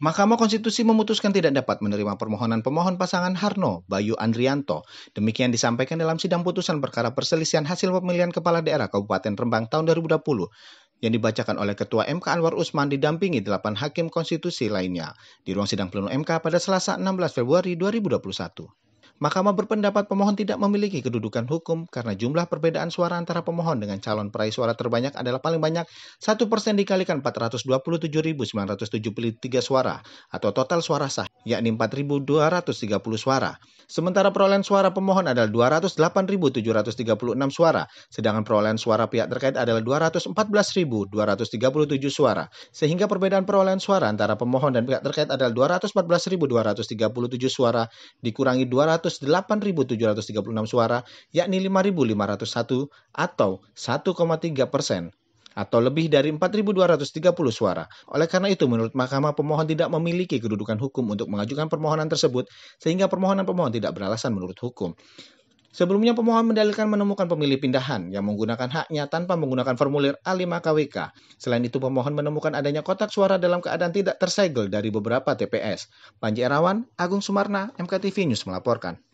Mahkamah Konstitusi memutuskan tidak dapat menerima permohonan pemohon pasangan Harno Bayu Andrianto. Demikian disampaikan dalam sidang putusan perkara perselisihan hasil pemilihan kepala daerah Kabupaten Rembang tahun 2020 yang dibacakan oleh Ketua MK Anwar Usman didampingi delapan hakim konstitusi lainnya di ruang sidang pleno MK pada Selasa 16 Februari 2021. Mahkamah berpendapat pemohon tidak memiliki kedudukan hukum karena jumlah perbedaan suara antara pemohon dengan calon peraih suara terbanyak adalah paling banyak 1% persen dikalikan 427.973 suara atau total suara sah, yakni 4.230 suara. Sementara perolehan suara pemohon adalah 208.736 suara, sedangkan perolehan suara pihak terkait adalah 214.237 suara. Sehingga perbedaan perolehan suara antara pemohon dan pihak terkait adalah 214.237 suara dikurangi 200 108.736 suara, yakni 5.501 atau 1,3 persen atau lebih dari 4.230 suara. Oleh karena itu, menurut mahkamah pemohon tidak memiliki kedudukan hukum untuk mengajukan permohonan tersebut, sehingga permohonan pemohon tidak beralasan menurut hukum. Sebelumnya pemohon mendalilkan menemukan pemilih pindahan yang menggunakan haknya tanpa menggunakan formulir A5 KWK. Selain itu pemohon menemukan adanya kotak suara dalam keadaan tidak tersegel dari beberapa TPS. Panji Erawan, Agung Sumarna, MKTV News melaporkan.